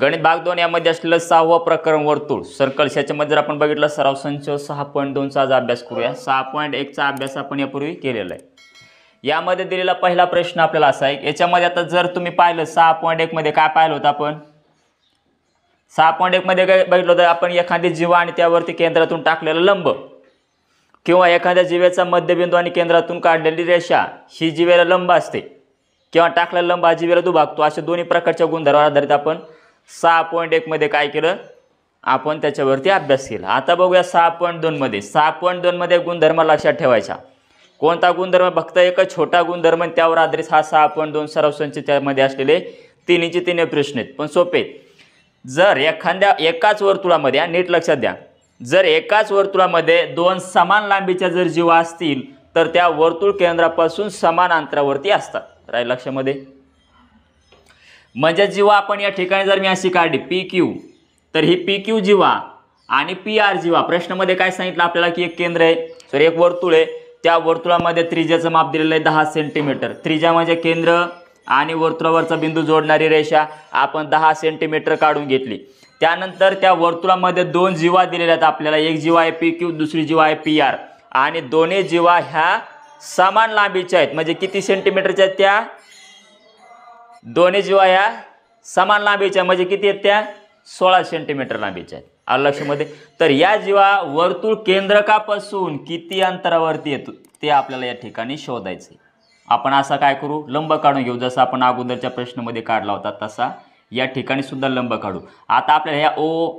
गणित भाग दोन यामध्ये असलेलं सहावं प्रकरण वर्तुळ सर्कल याच्यामध्ये जर आपण बघितलं सराव संच सहा पॉईंट दोनचा आज अभ्यास करूया सहा पॉईंट एकचा अभ्यास आपण यापूर्वी केलेला आहे यामध्ये दिलेला पहिला प्रश्न आपल्याला असा आहे याच्यामध्ये आता जर तुम्ही पाहिलं सहा पॉईंट एकमध्ये काय पाहिलं होतं आपण सहा पॉईंट एकमध्ये काय बघितलं होतं आपण एखादी जीवा आणि त्यावरती केंद्रातून टाकलेला लंब किंवा एखाद्या जीवेचा मध्यबिंदू आणि केंद्रातून काढलेली रेषा ही जीवेला लंब असते किंवा टाकलेला लंब हा जीवेला दुभागतो अशा दोन्ही प्रकारच्या गुणधर्मावर आधारित आपण सहा पॉईंट एकमध्ये काय केलं आपण त्याच्यावरती अभ्यास केला आता बघूया सहा पॉईंट दोनमध्ये सहा पॉईंट दोनमध्ये गुणधर्म लक्षात ठेवायचा कोणता गुणधर्म फक्त एक छोटा गुणधर्म त्यावर आधारित हा सहा पॉईंट दोन सरावसंच त्यामध्ये असलेले तिन्हीचे तिन्ही प्रश्न आहेत पण सोपे जर एखाद्या एकाच वर्तुळामध्ये नीट लक्षात द्या जर एकाच वर्तुळामध्ये दोन समान लांबीच्या जर जीवा असतील तर त्या वर्तुळ केंद्रापासून समान अंतरावरती असतात राय लक्षामध्ये म्हणजे जीवा आपण या ठिकाणी जर मी अशी काढली पी क्यू तर ही पी क्यू जीवा आणि पी आर जीवा प्रश्नामध्ये काय सांगितलं आपल्याला की एक केंद्र आहे तर एक वर्तुळ आहे त्या वर्तुळामध्ये त्रिज्याचं माप दिलेलं आहे दहा सेंटीमीटर त्रिज्या म्हणजे केंद्र आणि वर्तुळावरचा बिंदू जोडणारी रेषा आपण दहा सेंटीमीटर काढून घेतली त्यानंतर त्या वर्तुळामध्ये दोन जीवा दिलेल्या आहेत आपल्याला एक जीवा आहे पी क्यू दुसरी जीवा आहे पी आर आणि दोन्ही जीवा ह्या समान लांबीच्या आहेत म्हणजे किती सेंटीमीटरच्या आहेत त्या दोन्ही जीवा या समान लांबीच्या म्हणजे किती आहेत त्या सोळा सेंटीमीटर लांबीच्या आहेत लक्ष मध्ये तर या जीवा वर्तुळ केंद्रकापासून किती अंतरावरती येतो ते आपल्याला या ठिकाणी शोधायचं आपण असं काय करू लंब काढून घेऊ जसा आपण अगोदरच्या प्रश्नामध्ये काढला होता तसा या ठिकाणी सुद्धा लंब काढू आता आपल्याला या ओ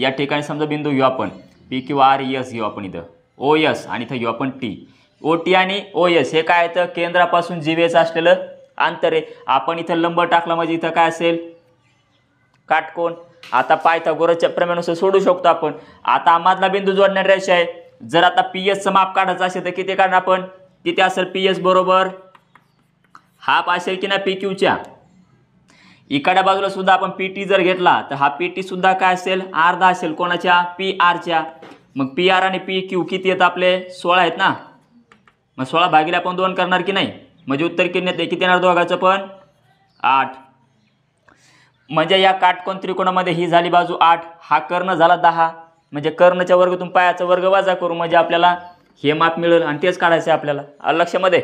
या ठिकाणी समजा बिंदू घेऊ आपण पी क्यू आर यस घेऊ आपण इथं ओ यस आणि इथं घेऊ आपण टी ओ टी आणि ओ एस हे काय येतं केंद्रापासून जीवेचं असलेलं अंतर आहे आपण इथं लंब टाकला म्हणजे इथं काय असेल काटकोण आता पायथागोरसच्या प्रमाणानुसार सोडू शकतो आपण आता मधला बिंदू जोडणार रेषा आहे जर आता पी एसचं माप काढायचं असेल तर किती काढणार आपण किती असेल पी एस बरोबर हाफ असेल की नाही पी क्यूच्या इकड्या बाजूला सुद्धा आपण पी टी जर घेतला तर हा पी टी सुद्धा काय असेल अर्धा असेल कोणाच्या पी आरच्या मग पी आर आणि पी क्यू किती येत आपले सोळा आहेत ना मग सोळा भागीला आपण दोन करणार की नाही म्हणजे उत्तर किती किती येणार दोघाचं पण आठ म्हणजे या काटकोण त्रिकोणामध्ये ही झाली बाजू आठ हा कर्ण झाला दहा म्हणजे कर्णच्या वर्गातून पायाचा वर्ग वाजा करू म्हणजे आपल्याला हे माप मिळेल आणि तेच काढायचं आहे आपल्याला लक्षामध्ये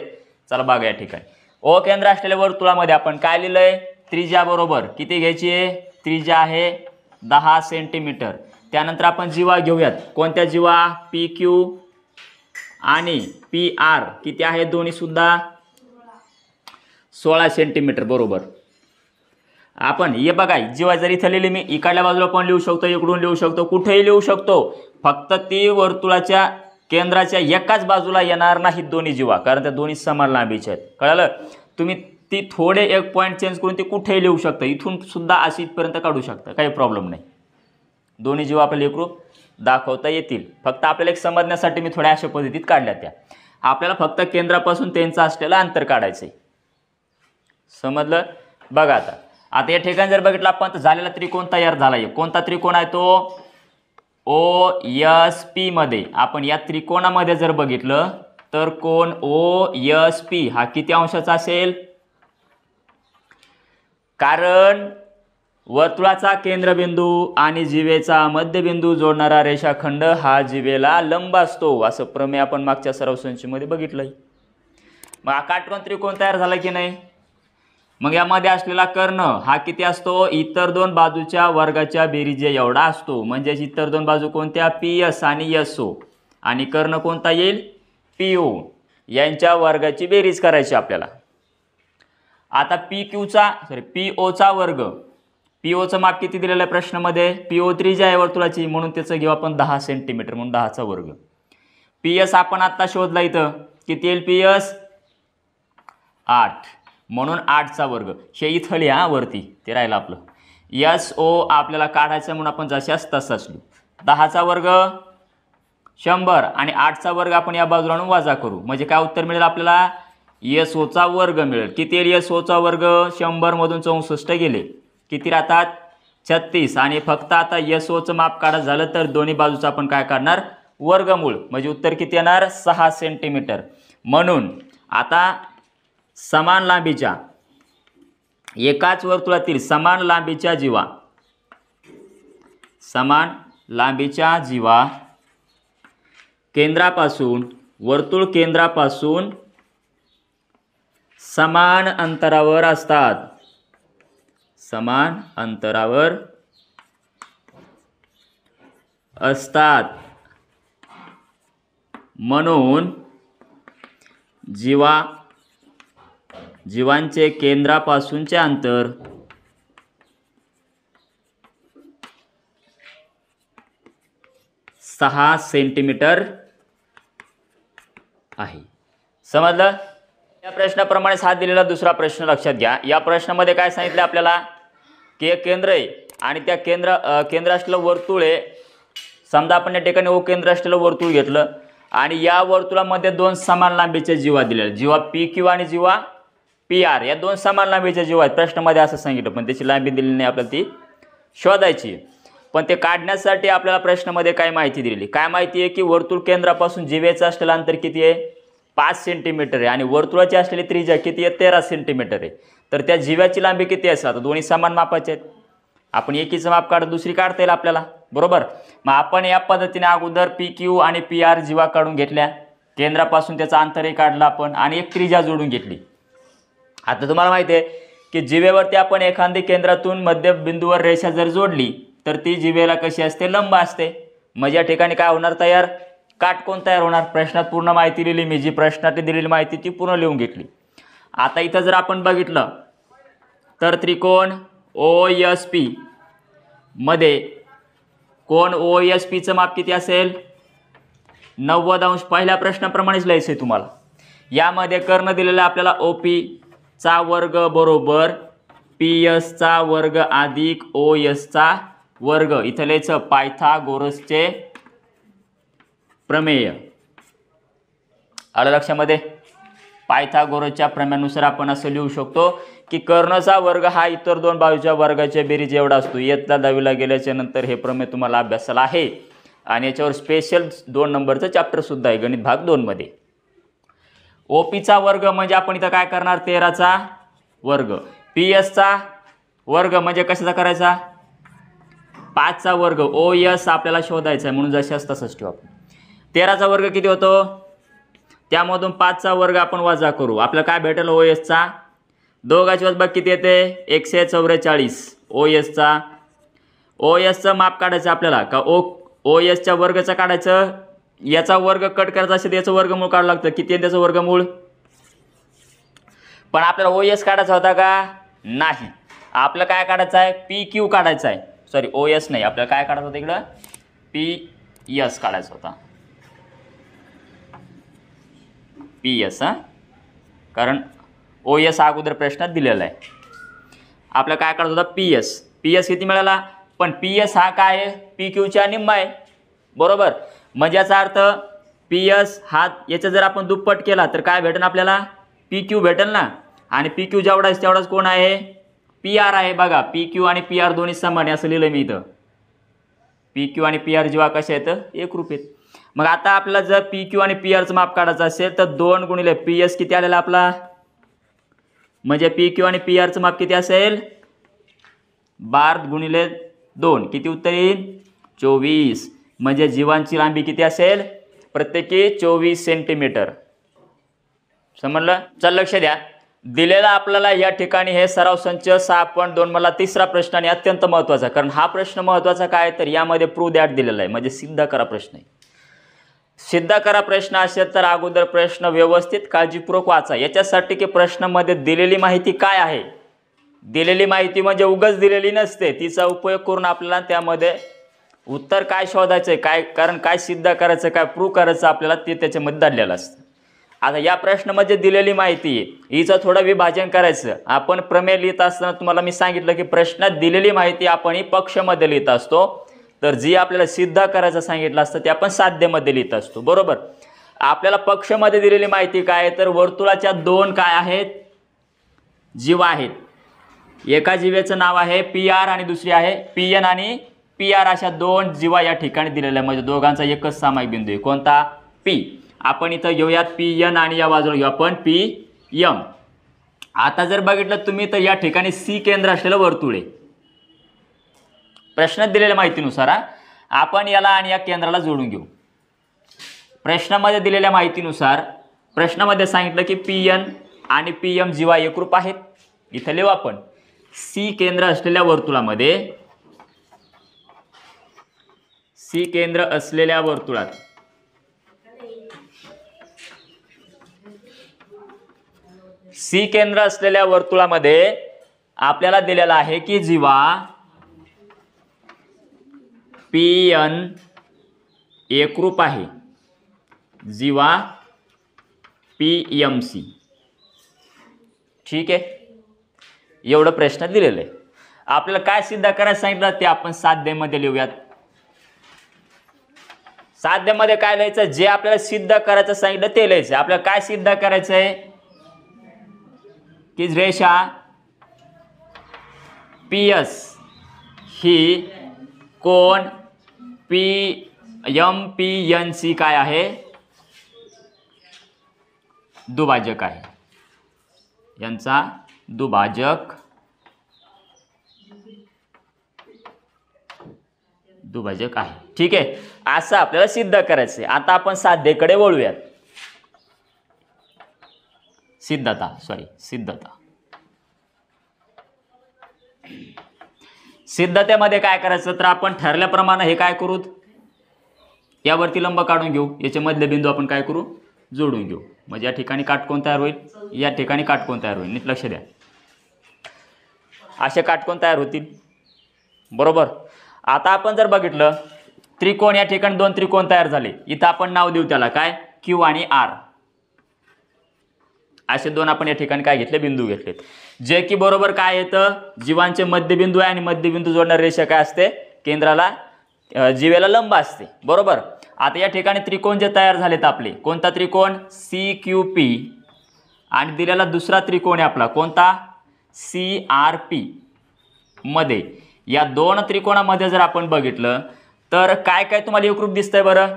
चला बघा या ठिकाणी ओ केंद्र असलेल्या वर्तुळामध्ये आपण काय लिहिलं आहे बरोबर किती घ्यायची आहे त्रिज्या आहे दहा सेंटीमीटर त्यानंतर आपण जीवा घेऊयात कोणत्या जीवा पी क्यू आणि पी आर किती आहे दोन्हीसुद्धा सोळा सेंटीमीटर बरोबर आपण हे बघा जीवा जर इथं लिहिले मी इकडल्या बाजूला पण लिहू शकतो इकडून लिहू शकतो कुठेही लिहू शकतो फक्त ती वर्तुळाच्या केंद्राच्या एकाच बाजूला येणार नाही दोन्ही जीवा कारण त्या दोन्ही समान लांबीच्या आहेत कळलं तुम्ही ती थोडे एक पॉईंट चेंज करून ती कुठेही लिहू शकता इथून सुद्धा अशी इथपर्यंत काढू शकता काही प्रॉब्लेम नाही दोन्ही जीवा आपल्याला एकरूप दाखवता येतील फक्त आपल्याला एक समजण्यासाठी मी थोड्या अशा पद्धतीत काढल्या त्या आपल्याला फक्त केंद्रापासून त्यांचं असलेलं अंतर काढायचं आहे समजलं बघा आता आता या ठिकाणी जर बघितलं आपण तर झालेला त्रिकोण तयार झाला आहे कोणता त्रिकोण आहे तो ओ यस मध्ये आपण या त्रिकोणामध्ये जर बघितलं तर कोण ओ यस पी हा किती अंशाचा असेल कारण वर्तुळाचा केंद्रबिंदू आणि जिवेचा मध्यबिंदू जोडणारा रेषाखंड हा जिवेला लंब असतो असं प्रमेय आपण मागच्या सर्वसंशीमध्ये बघितलंय मग हा काटकोण त्रिकोण तयार झाला की नाही मग यामध्ये असलेला कर्ण हा किती असतो इतर दोन बाजूच्या वर्गाच्या बेरीज एवढा असतो म्हणजेच इतर दोन बाजू कोणत्या पी एस आणि एस ओ आणि कर्ण कोणता येईल पी ओ यांच्या वर्गाची बेरीज करायची आपल्याला आता पी क्यूचा सॉरी पी ओचा वर्ग पी ओचं माप किती दिलेलं आहे प्रश्नामध्ये पी ओ थ्री जी आहे वर्तुळाची म्हणून त्याचं घेऊ आपण दहा सेंटीमीटर म्हणून दहाचा वर्ग पी एस आपण आत्ता शोधला इथं किती येईल पी एस आठ म्हणून आठचा वर्ग हे इथं लिहा वरती ते राहिलं आपलं यस ओ आपल्याला काढायचं म्हणून आपण जशाच तसाच लिहू दहाचा वर्ग शंभर आणि आठचा वर्ग आपण या बाजूला आणून वाजा करू म्हणजे काय उत्तर मिळेल आपल्याला यस ओचा वर्ग मिळेल किती येईल यस ओचा वर्ग शंभरमधून चौसष्ट गेले किती राहतात छत्तीस आणि फक्त आता यस ओचं माप काढा झालं तर दोन्ही बाजूचं आपण काय काढणार वर्गमूळ म्हणजे उत्तर किती येणार सहा सेंटीमीटर म्हणून आता समान लांबीच्या एकाच वर्तुळातील समान लांबीच्या जीवा समान लांबीच्या जीवा केंद्रापासून वर्तुळ केंद्रापासून समान अंतरावर असतात समान अंतरावर असतात म्हणून जीवा जीवांचे केंद्रापासूनचे अंतर सहा सेंटीमीटर आहे समजलं या प्रश्नाप्रमाणे साथ दिलेला दुसरा प्रश्न लक्षात घ्या या प्रश्नामध्ये काय सांगितलं आपल्याला की एक केंद्र आहे आणि त्या केंद्र केंद्र असलेलं वर्तुळ आहे समजा आपण या ठिकाणी ओ केंद्र असलेलं वर्तुळ घेतलं आणि या वर्तुळामध्ये दोन समान लांबीचे जीवा दिलेले जीवा पी किंवा आणि जीवा पी आर या दोन समान लांबीच्या जीव आहेत प्रश्नामध्ये असं सांगितलं पण त्याची लांबी दिली नाही आपल्याला ती शोधायची पण ते काढण्यासाठी आपल्याला प्रश्नामध्ये काय माहिती दिलेली काय माहिती आहे की वर्तुळ केंद्रापासून जिवेचं असलेलं अंतर किती आहे पाच सेंटीमीटर आहे आणि वर्तुळाची असलेली त्रिजा किती आहे तेरा सेंटीमीटर आहे तर त्या जिव्याची लांबी किती असेल आता दोन्ही समान मापाचे आहेत आपण एकीचं माप काढून दुसरी काढता येईल आपल्याला बरोबर मग आपण या पद्धतीने अगोदर पी क्यू आणि पी आर जिवा काढून घेतल्या केंद्रापासून त्याचा अंतरही काढला आपण आणि एक त्रिजा जोडून घेतली आता तुम्हाला माहिती आहे की जिवेवरती आपण एखादी केंद्रातून मध्यबिंदूवर रेषा जर जोडली तर ती जिवेला कशी असते लंब असते मग या ठिकाणी काय होणार तयार काटकोण तयार होणार प्रश्नात पूर्ण माहिती लिहिली मी जी प्रश्नाने दिलेली माहिती ती पूर्ण लिहून घेतली आता इथं जर आपण बघितलं तर त्रिकोण ओ एस पी मध्ये कोण ओ एस पीचं माप किती असेल नव्वद अंश पहिल्या प्रश्नाप्रमाणेच लिहायचं आहे तुम्हाला यामध्ये कर्ण दिलेलं आपल्याला ओ पी चा वर्ग बरोबर पी चा वर्ग अधिक ओ चा वर्ग इथलेच पायथागोरसचे प्रमेय आलं लक्षामध्ये पायथागोरसच्या प्रमेयानुसार आपण असं लिहू शकतो की कर्णचा वर्ग हा इतर दोन बाजूच्या वर्गाच्या बेरीज एवढा असतो येतला दहावीला गेल्याच्या नंतर हे प्रमेय तुम्हाला अभ्यासाला आहे आणि याच्यावर स्पेशल दोन नंबरचं चॅप्टरसुद्धा आहे गणित भाग दोनमध्ये ओपीचा वर्ग म्हणजे आपण इथं काय करणार तेराचा वर्ग पी एसचा वर्ग म्हणजे कशाचा करायचा पाचचा वर्ग ओ एस आपल्याला शोधायचा आहे म्हणून जशास तसंच ठेवू आपण तेराचा वर्ग किती होतो त्यामधून पाचचा वर्ग आपण वजा करू आपल्याला काय भेटेल ओ एसचा दोघाची वजबा किती येते एकशे चौवेचाळीस ओ एसचा ओ एसचं माप काढायचं आपल्याला का ओ ओ एसच्या वर्गचं काढायचं याचा वर्ग कट करायचा असेल तर याचं वर्गमूळ काढावं लागतं किती आहे त्याचं वर्गमूळ पण आपल्याला ओ एस काढायचा होता का नाही आपलं काय काढायचं आहे पी क्यू काढायचं आहे सॉरी ओ एस नाही आपल्याला काय काढायचं होतं इकडं पी एस काढायचा होता पी एस हां कारण ओ एस अगोदर प्रश्नात दिलेला आहे आपल्याला काय काढायचं होता पी एस पी एस किती मिळाला पण पी एस हा काय आहे पी क्यूच्या निम्मा आहे बरोबर म्हणजे याचा अर्थ पी एस हा याचा जर आपण दुप्पट केला तर काय भेटेल आपल्याला पी क्यू भेटेल ना आणि पी क्यू जेवढाच तेवढाच कोण आहे पी आर आहे बघा पी क्यू आणि पी आर दोन्ही समान असं लिहिलं मी इथं पी क्यू आणि पी आर जेव्हा कशा आहेत एक रुपये मग आता आपला जर पी क्यू आणि पी आरचं माप काढायचं असेल तर दोन गुणिले पी एस किती आलेला आपला म्हणजे पी क्यू आणि पी आरचं माप किती असेल बार गुणिले दोन किती उत्तर येईल चोवीस म्हणजे जीवांची लांबी किती असेल प्रत्येकी चोवीस सेंटीमीटर समजलं चल लक्ष द्या दिलेला आपल्याला या ठिकाणी हे सराव संच सहा पॉईंट दोन मला तिसरा प्रश्न आणि अत्यंत महत्त्वाचा कारण हा प्रश्न महत्त्वाचा काय तर यामध्ये प्रू दॅट दिलेला आहे म्हणजे सिद्ध करा प्रश्न आहे सिद्ध करा प्रश्न असेल तर अगोदर प्रश्न व्यवस्थित काळजीपूर्वक वाचा याच्यासाठी की प्रश्नामध्ये दिलेली माहिती काय आहे दिलेली माहिती म्हणजे उगच दिलेली नसते तिचा उपयोग करून आपल्याला त्यामध्ये उत्तर काय शोधायचं आहे काय कारण काय सिद्ध करायचं काय प्रूव्ह करायचं आपल्याला ते त्याच्यामध्ये धरलेलं असतं आता या प्रश्नामध्ये दिलेली माहिती आहे हिचं थोडं विभाजन करायचं आपण प्रमेय लिहित असताना तुम्हाला मी सांगितलं की प्रश्नात दिलेली माहिती आपण ही पक्षमध्ये लिहित असतो तर जी आपल्याला सिद्ध करायचं सांगितलं असतं ते आपण साध्यमध्ये लिहित असतो बरोबर आपल्याला पक्षमध्ये दिलेली माहिती काय आहे तर वर्तुळाच्या दोन काय आहेत जीव आहेत एका जीवेचं नाव आहे पी आर आणि दुसरी आहे पी एन आणि पी आर अशा दोन जीवा या ठिकाणी दिलेल्या म्हणजे दोघांचा एकच सामायिक बिंदू आहे कोणता पी आपण इथं घेऊयात पी एन आणि या बाजूला घेऊ आपण पी एम आता जर बघितलं तुम्ही तर या ठिकाणी सी केंद्र असलेलं वर्तुळ आहे प्रश्न दिलेल्या माहितीनुसार आपण याला आणि या केंद्राला जोडून घेऊ प्रश्नामध्ये दिलेल्या माहितीनुसार प्रश्नामध्ये सांगितलं की पी एन आणि पी एम जीवा एकरूप आहेत इथं लिहू आपण सी केंद्र असलेल्या वर्तुळामध्ये सी केंद्र असलेल्या वर्तुळात सी केंद्र असलेल्या वर्तुळामध्ये आपल्याला दिलेला आहे की जीवा पी एन एकरूप आहे जीवा पी एम सी ठीक आहे एवढं प्रश्न दिलेलं आहे आपल्याला काय सिद्ध करायला सांगितलं ते आपण साध्यमध्ये लिहूयात साध्यामध्ये काय लिहायचं जे आपल्याला सिद्ध करायचं सांगितलं ते लिहायचं आपल्याला काय सिद्ध करायचं आहे की रेषा पी एस ही कोण P M P N C काय आहे दुभाजक आहे यांचा दुभाजक दुभाजक आहे ठीक आहे असं आपल्याला सिद्ध करायचं आहे आता आपण साध्यकडे वळूयात सिद्धता सॉरी सिद्धता सिद्धतेमध्ये काय करायचं तर आपण ठरल्याप्रमाणे हे काय करू यावरती लंब काढून घेऊ याचे मधले बिंदू आपण काय करू जोडून घेऊ म्हणजे या ठिकाणी काटकोण तयार होईल या ठिकाणी काटकोण तयार होईल नीट लक्ष द्या असे काटकोण तयार होतील बरोबर आता आपण जर बघितलं त्रिकोण या ठिकाणी दोन त्रिकोण तयार झाले इथं आपण नाव देऊ त्याला काय क्यू आणि आर असे दोन आपण या ठिकाणी काय घेतले बिंदू घेतलेत जे की बरोबर काय येतं जीवांचे मध्यबिंदू आहे आणि मध्यबिंदू जोडणारी रेषा काय असते केंद्राला जीवेला लंब असते बरोबर आता या ठिकाणी त्रिकोण जे तयार झालेत आपले कोणता त्रिकोण सी क्यू पी आणि दिलेला दुसरा त्रिकोण आहे आपला कोणता सी आर पी मध्ये या दोन त्रिकोणामध्ये जर आपण बघितलं तर काय काय तुम्हाला एकरूप दिसतंय बरं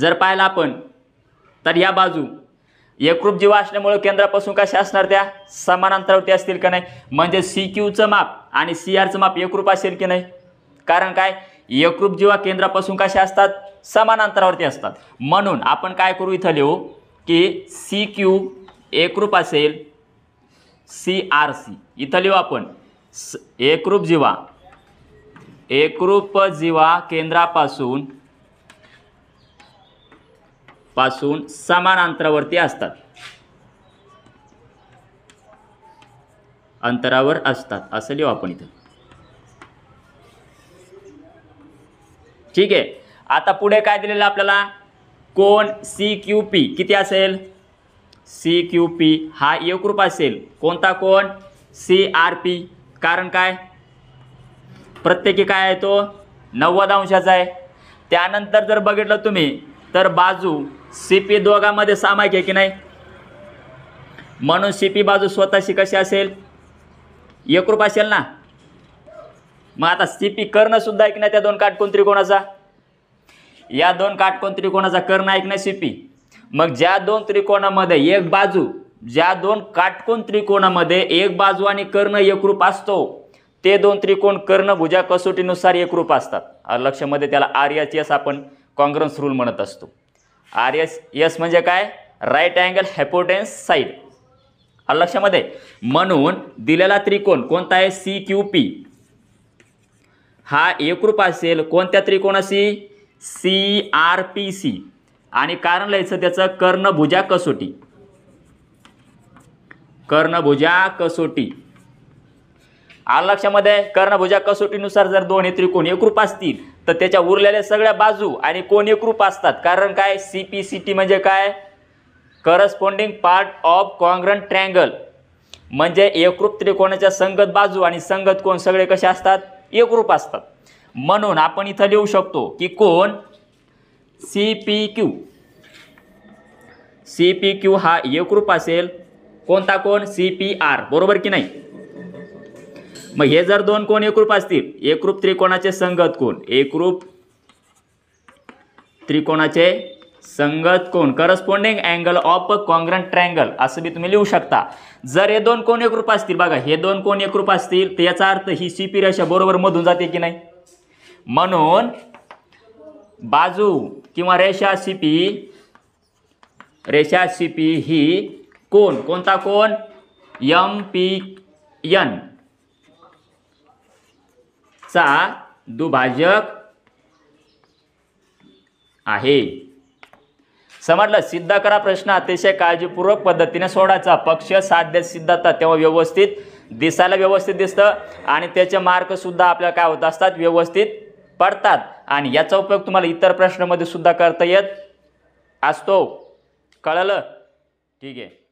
जर पाहिलं आपण तर या बाजू एकरूप जीवा असल्यामुळं केंद्रापासून कशा असणार त्या समान अंतरावरती असतील का नाही म्हणजे सी क्यूचं माप आणि सी आरचं माप एकरूप असेल की नाही कारण काय एकरूप जीवा केंद्रापासून कशा असतात समान अंतरावरती असतात म्हणून आपण काय करू इथं लिहू की सी क्यू एकरूप असेल सी आर सी इथं लिहू आपण एकरूप जीवा एकरूप जीवा केंद्रापासून पासून समान अंतरावरती असतात अंतरावर असतात असं लिहू आपण इथं ठीक आहे आता पुढे काय दिलेलं आपल्याला कोण सी क्यू पी किती असेल सी क्यू पी हा एकरूप असेल कोणता कोण सी आर पी कारण काय प्रत्येकी काय आहे तो नव्वद अंशाचा आहे त्यानंतर जर बघितलं तुम्ही तर बाजू सीपी पी दोघामध्ये सामायिक आहे की नाही म्हणून सीपी बाजू स्वतःशी कशी असेल एकरूप असेल ना मग आता सीपी पी सुद्धा आहे की नाही त्या दोन काटकोण त्रिकोणाचा या दोन काटकोण त्रिकोणाचा कर्ण आहे की नाही सी पी मग ज्या दोन त्रिकोणामध्ये एक बाजू ज्या दोन काटकोण त्रिकोणामध्ये एक बाजू आणि कर्ण एकरूप असतो ते दोन त्रिकोण कर्णभुजा कसोटीनुसार एकरूप असतात लक्षमध्ये त्याला आर एच एस आपण कॉंग्रन्स रूल म्हणत असतो आर एस एस म्हणजे काय राईट अँगल हॅपोटेन्स साईड लक्षामध्ये म्हणून दिलेला त्रिकोण कोणता आहे सी क्यू पी हा एकरूप असेल कोणत्या त्रिकोणाशी सी आर पी सी आणि कारण लिहायचं त्याचं कर्णभुजा कसोटी कर्णभुजा कसोटी आलं लक्षामध्ये कर्णभुजा कसोटीनुसार जर दोन हे त्रिकोण एकरूप असतील तर त्याच्या उरलेल्या सगळ्या बाजू आणि कोण एकरूप असतात कारण काय सी पी सी टी म्हणजे काय corresponding part of congruent triangle म्हणजे एकरूप त्रिकोणाच्या संगत बाजू आणि संगत कोण सगळे कसे असतात एकरूप असतात म्हणून आपण इथं लिहू शकतो की कोण C P Q C P Q हा एकरूप असेल कोणता कोण सी पी आर बरोबर की नाही मग हे जर दोन कोण एकरूप असतील एकरूप त्रिकोणाचे संगत कोण एकरूप त्रिकोणाचे संगत कोण corresponding angle of congruent triangle असं बी तुम्ही लिहू शकता जर हे दोन कोण एकरूप असतील बघा हे दोन कोण एकरूप असतील तर याचा अर्थ ही सी पी रेषा बरोबर मधून जाते की नाही म्हणून बाजू किंवा रेषा सी पी रेषा सी पी ही कोण कोणता कोण यम पी एन चा दुभाजक आहे समजलं सिद्ध करा प्रश्न अतिशय काळजीपूर्वक पद्धतीने सोडायचा पक्ष साध्य सिद्धता तेव्हा व्यवस्थित दिसायला व्यवस्थित दिसतं आणि त्याचे मार्कसुद्धा आपल्याला काय होत असतात व्यवस्थित पडतात आणि याचा उपयोग तुम्हाला इतर प्रश्नामध्ये सुद्धा करता येत असतो कळलं ठीक आहे